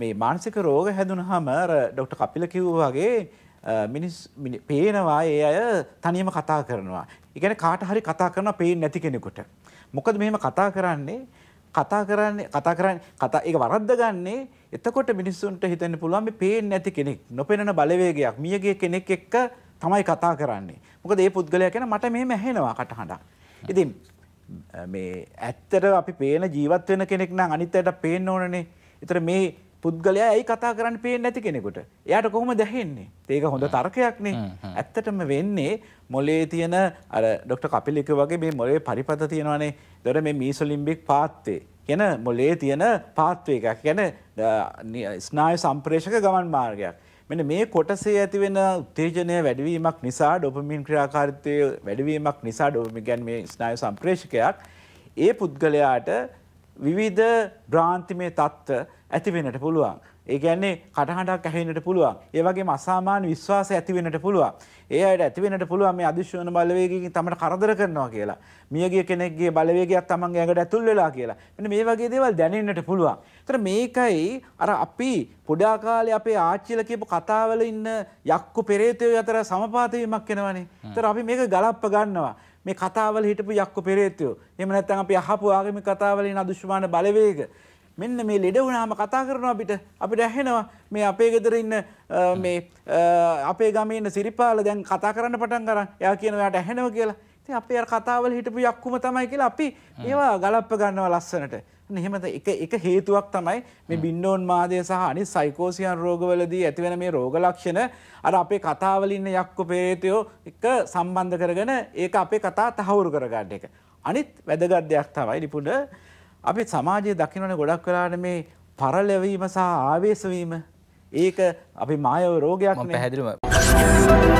මේ මානසික රෝග හැදුනහම අර ඩොක්ටර් කපිල කිව්වා වගේ මිනිස් පේනවා ඒ අය තනියම කතා කරනවා. ඒ කියන්නේ කාට හරි කතා කරනවා පේන්නේ නැති කෙනෙකුට. මොකද මෙහෙම කතා කරන්නේ කතා කරන්නේ කතා කරන්නේ කතා ඒක වරද්ද ගන්නේ එතකොට මිනිස්සුන්ට හිතෙන්න පුළුවන් මේ පේන්නේ නැති කෙනෙක් නොපෙනෙන බලවේගයක් මියගේ කෙනෙක් එක්ක තමයි කතා කරන්නේ. මොකද මේ පුද්ගලයා කියන මට මෙහෙම ඇහෙනවා කටහඬක්. ඉතින් මේ ඇත්තට අපි පේන ජීවත් වෙන කෙනෙක් නම් අනිත් අයට පේන්න ඕනනේ. ඒතර මේ පුද්ගලයා ඇයි කතා කරන්න පේෙන් නැති කෙනෙකුට එයට කොහොම දැහෙන්නේ ඒක හොඳ තර්කයක්නේ ඇත්තටම වෙන්නේ මොලේ තියෙන අර ඩොක්ට කපිලික වගේ මේ මොලේ පරිපත තියෙනවානේ දොර මේ මීසොලිම්බික් පාත්තේ ගැන මොලේ තියෙන පාත්වය එකක් ගැන ස්නාය සම්ප්‍රේෂක ගමන් මාර්ගයක් මෙන මේ කොටසේ ඇතිවෙන උත්තේජනය වැඩවීමක් නිසා ඩොපමින් ක්‍රියාකාරිතය වැඩවීමක් නිසා ඩොපමි ගැන් මේ ස්නාය සම්ප්‍රේෂකයක් ඒ පුද්ගලයාට විවිධ බ්‍රාන්තිමය තත්ත්ව ඇතිවෙනට පුළුවන්. ඒ ගැන්නේ කටහඬක් ඇහෙනට පුළුවන්. ඒ වගේම අසාමාන්‍ය විශ්වාසය ඇති වෙන්නට පුළුවන්. ඒ අයට ඇති වෙන්නට පුළුවන් මේ අදිශයන බලවේගයෙන් තමට කරදර කරනවා කියලා. මියගිය කෙනෙක්ගේ බලවේගයක් තමන්ගේ ඇඟට ඇතුල් වෙලා කියලා. මෙන්න මේ වගේ දේවල් දැනෙන්නට පුළුවන්. ඒතර මේකයි අර අපි පොඩා කාලේ අපේ ආච්චිලා කියපු කතාවල ඉන්න යක්කු පෙරේතයෝ අතර සමපාත වීමක් වෙනවනේ. ඒතර අපි මේක ගලප්ප ගන්නවා. මේ කතාවල හිටපු යක්කු පෙරේතයෝ එහෙම නැත්නම් අපි අහපු ආගමික කතාවලින් අදුෂ්මාන බලවේග මෙන්න මේ ලෙඩ වුණාම කතා කරනවා අපිට අපිට ඇහෙනවා මේ අපේ ගෙදර ඉන්න මේ අපේ ගමේ ඉන්න සිරිපාල දැන් කතා කරන්න පටන් අරන් එයා කියනවා එයාට ඇහෙනවා කියලා අපේ කතාවල හිටපු යක්කුම තමයි කියලා අපි ඒවා ගලප්ප ගන්නවා ලස්සනට එහෙම එක හේතුවක් තමයි මේ බින්නෝන් මාදය සහ අනි සයිකෝසියන් රෝගවලදී ඇතිවෙන මේ රෝගලක්ෂණ අර අපේ කතාවලින්න යක්කු පේරේතයෝ එක සම්බන්ධ කරගෙන ඒක අපේ කතා තහවුරු කරගන්න එක. අනිත් වැදගත් දෙයක් තමයි ලිපුඩ අපි සමාජයේ දකිනවන ගොඩක් වෙලාට මේ පරලැවීම සහ ආවේශවීම ඒක අපි මායව රෝගයක් පැහැදිලිම.